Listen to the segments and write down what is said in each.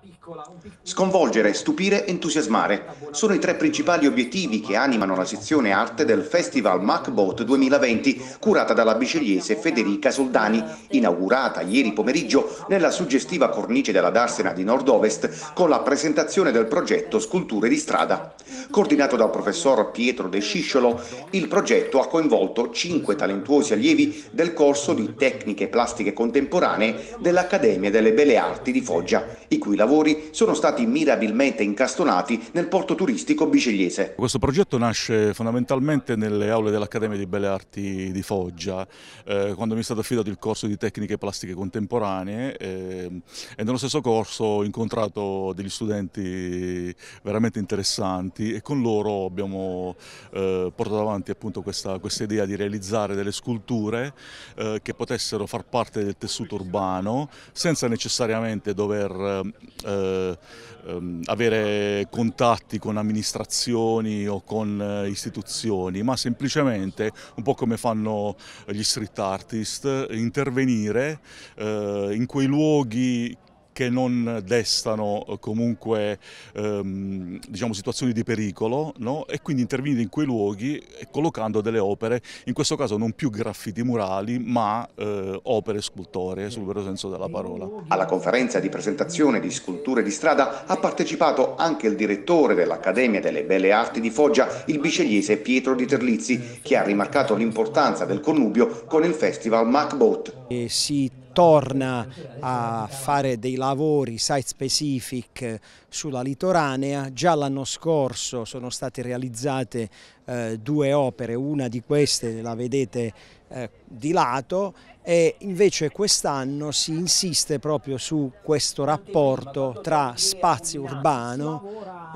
Piccola, pic... Sconvolgere, stupire, entusiasmare sono i tre principali obiettivi che animano la sezione arte del Festival MacBoat 2020, curata dalla biceliese Federica Soldani, inaugurata ieri pomeriggio nella suggestiva cornice della Darsena di Nord-Ovest con la presentazione del progetto Sculture di strada. Coordinato dal professor Pietro De Scisciolo, il progetto ha coinvolto cinque talentuosi allievi del corso di tecniche plastiche contemporanee dell'Accademia delle Belle Arti di Foggia, i cui lavori sono stati mirabilmente incastonati nel porto turistico bicegliese. Questo progetto nasce fondamentalmente nelle aule dell'Accademia di Belle Arti di Foggia, eh, quando mi è stato affidato il corso di tecniche plastiche contemporanee eh, e nello stesso corso ho incontrato degli studenti veramente interessanti e con loro abbiamo eh, portato avanti appunto questa, questa, idea di realizzare delle sculture eh, che potessero far parte del tessuto urbano senza necessariamente dover eh, ehm, avere contatti con amministrazioni o con eh, istituzioni, ma semplicemente, un po' come fanno gli street artist, intervenire eh, in quei luoghi che non destano eh, comunque ehm, diciamo, situazioni di pericolo no? e quindi intervenire in quei luoghi eh, collocando delle opere, in questo caso non più graffiti murali ma eh, opere scultoree sul vero senso della parola. Alla conferenza di presentazione di sculture di strada ha partecipato anche il direttore dell'Accademia delle Belle Arti di Foggia, il bicegliese Pietro Di Terlizzi, che ha rimarcato l'importanza del connubio con il festival MacBoat. Eh, sì torna a fare dei lavori site specific eh, sulla litoranea. Già l'anno scorso sono state realizzate eh, due opere, una di queste la vedete eh, di lato e invece quest'anno si insiste proprio su questo rapporto tra spazio urbano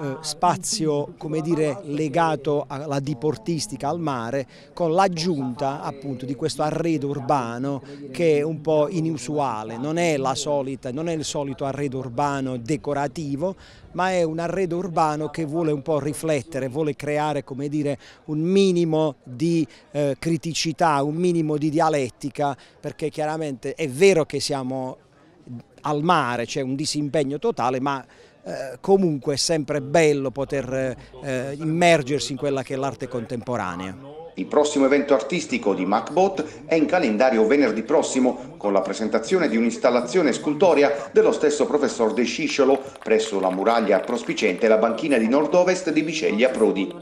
eh, spazio come dire, legato alla diportistica, al mare, con l'aggiunta appunto di questo arredo urbano che è un po' inusuale, non è, solita, non è il solito arredo urbano decorativo, ma è un arredo urbano che vuole un po' riflettere, vuole creare come dire, un minimo di eh, criticità, un minimo di dialettica, perché chiaramente è vero che siamo al mare, c'è cioè un disimpegno totale, ma eh, comunque è sempre bello poter eh, immergersi in quella che è l'arte contemporanea. Il prossimo evento artistico di MacBot è in calendario venerdì prossimo con la presentazione di un'installazione scultoria dello stesso professor De Scisciolo presso la muraglia prospicente la banchina di nord-ovest di Biceglia Prodi.